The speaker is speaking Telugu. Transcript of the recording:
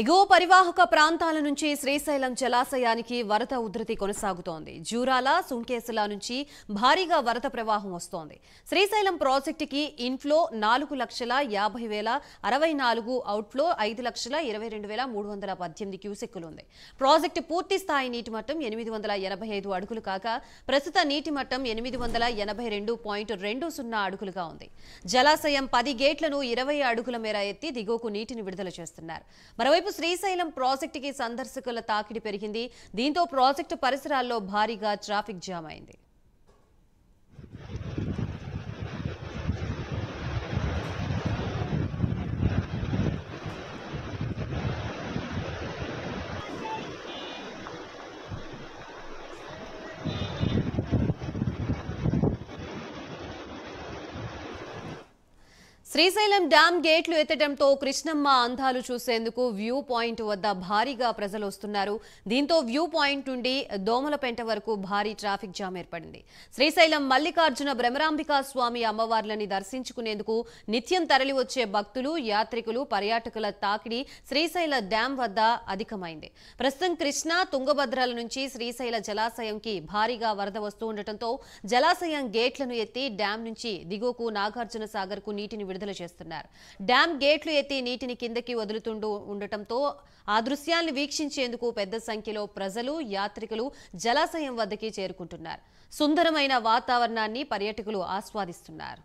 ఎగువ పరివాహక ప్రాంతాల నుంచి శ్రీశైలం జలాశయానికి వరద ఉధృతి కొనసాగుతోంది జూరాల సుంకేసుల నుంచి భారీగా వరద ప్రవాహం వస్తోంది శ్రీశైలం ప్రాజెక్టుకి ఇన్ఫ్లో నాలుగు లక్షల యాభై వేల అరవై నాలుగు అవుట్ఫ్లో ఐదు లక్షల ఇరవై రెండు వేల మూడు వందల పద్దెనిమిది క్యూసెక్కులు ఉంది ప్రాజెక్టు పూర్తి స్థాయి నీటి మట్టం ఎనిమిది వందల ఎనభై ఐదు అడుగులు కాక ప్రస్తుత నీటి మట్టం ఎనిమిది వందల ఎనభై రెండు పాయింట్ రెండు సున్నా అడుగులుగా ఉంది జలాశయం పది గేట్లను ఇరవై అడుగుల మేర ఎత్తి దిగువకు నీటిని విడుదల చేస్తున్నారు మరోవైపు మరోవైపు శ్రీశైలం ప్రాజెక్టుకి సందర్శకుల తాకిడి పెరిగింది దీంతో ప్రాజెక్టు పరిసరాల్లో భారీగా ట్రాఫిక్ జామ్ అయింది శ్రీశైలం డ్యామ్ గేట్లు ఎత్తడంతో కృష్ణమ్మ అందాలు చూసేందుకు వ్యూ పాయింట్ వద్ద భారీగా ప్రజలు వస్తున్నారు దీంతో వ్యూ పాయింట్ నుండి దోమలపెంట వరకు భారీ ట్రాఫిక్ జామ్ ఏర్పడింది శ్రీశైలం మల్లికార్జున భ్రమరాంబికా స్వామి అమ్మవార్లని దర్శించుకునేందుకు నిత్యం తరలివచ్చే భక్తులు యాత్రికులు పర్యాటకుల తాకిడి శ్రీశైల డ్యాం వద్ద అధికమైంది ప్రస్తుతం కృష్ణా తుంగభద్రల నుంచి శ్రీశైల జలాశయంకి భారీగా వరద వస్తూ ఉండటంతో జలాశయం గేట్లను ఎత్తి డ్యాం నుంచి దిగువకు నాగార్జున సాగర్కు నీటిని విడుదల విడుదల చేస్తున్నారు డ్యాం గేట్లు ఎత్తి నీటిని కిందకి వదులుతుండు ఉండటంతో ఆ దృశ్యాన్ని వీక్షించేందుకు పెద్ద సంఖ్యలో ప్రజలు యాత్రికులు జలాశయం వద్దకి చేరుకుంటున్నారు సుందరమైన వాతావరణాన్ని పర్యాటకులు ఆస్వాదిస్తున్నారు